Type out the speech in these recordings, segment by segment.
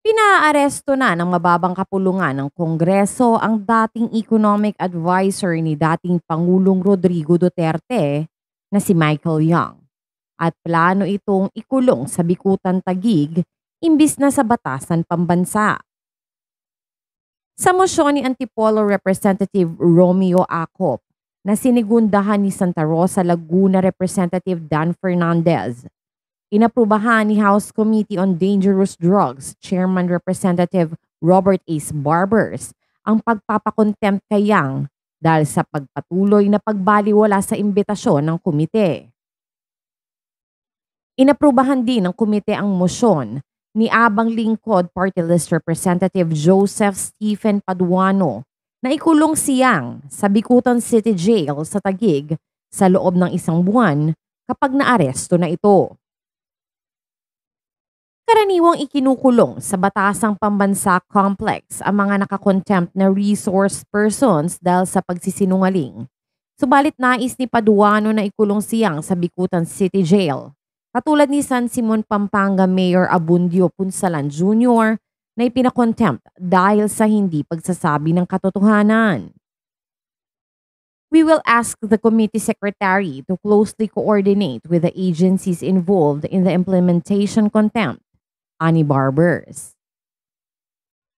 Pinaaresto na ng mababang kapulungan ng Kongreso ang dating economic adviser ni dating Pangulong Rodrigo Duterte na si Michael Young at plano itong ikulong sa Bikutan Tagig imbis na sa batasan pambansa. Sa mosyon ni Antipolo Representative Romeo Acop na sinigundahan ni Santa Rosa Laguna Representative Dan Fernandez Inaprubahan ni House Committee on Dangerous Drugs Chairman Representative Robert Ace Barbers ang pagpapakontempt kay Yang dahil sa pagpatuloy na pagbaliwala sa imbitasyon ng komite. Inaprubahan din ng komite ang motion ni Abang Lingkod Party List Representative Joseph Stephen Paduano na ikulong siyang sa Bikutan City Jail sa Tagig sa loob ng isang buwan kapag naaresto na ito karaniwang ikinukulong sa Batasang Pambansa Complex ang mga nakakontempt na resource persons dahil sa pagsisinungaling. Subalit nais ni Paduano na ikulong siyang sa Bikutan City Jail. Katulad ni San Simon Pampanga Mayor Abundio Punsalan Jr. na ipinakontempt dahil sa hindi pagsasabi ng katotohanan. We will ask the committee secretary to closely coordinate with the agencies involved in the implementation contempt Annie Barbers.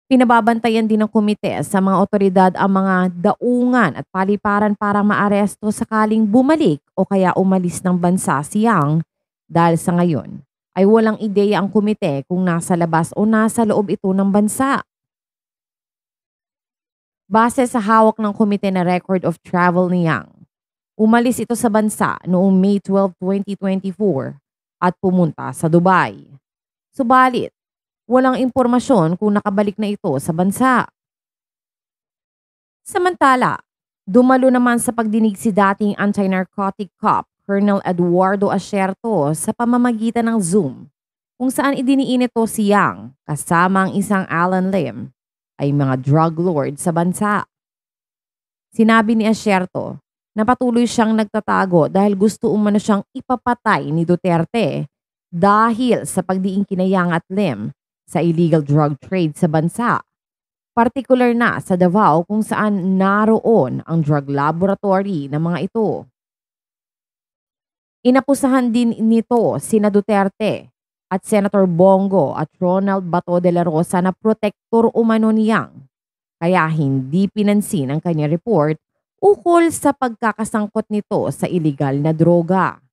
Pinababantayan din ng komite sa mga otoridad ang mga daungan at paliparan para maaresto sakaling bumalik o kaya umalis ng bansa siyang dahil sa ngayon ay walang ideya ang komite kung nasa labas o nasa loob ito ng bansa. Base sa hawak ng komite na record of travel ni Yang, umalis ito sa bansa noong May 12, 2024 at pumunta sa Dubai. Subalit, walang impormasyon kung nakabalik na ito sa bansa. Samantala, dumalo naman sa pagdinig si dating anti-narcotic cop Colonel Eduardo Asherto sa pamamagitan ng Zoom kung saan idiniin ito si Yang kasama ang isang Alan Lim ay mga drug lord sa bansa. Sinabi ni Asherto na patuloy siyang nagtatago dahil gusto umano siyang ipapatay ni Duterte dahil sa pagdiing kinayang at lim sa illegal drug trade sa bansa. Particular na sa Davao kung saan naroon ang drug laboratory ng mga ito. Inapusahan din nito sina Duterte at Senator Bongo at Ronald Bato de la Rosa na protektor umano niyang kaya hindi pinansin ang kanya report ukol sa pagkakasangkot nito sa ilegal na droga.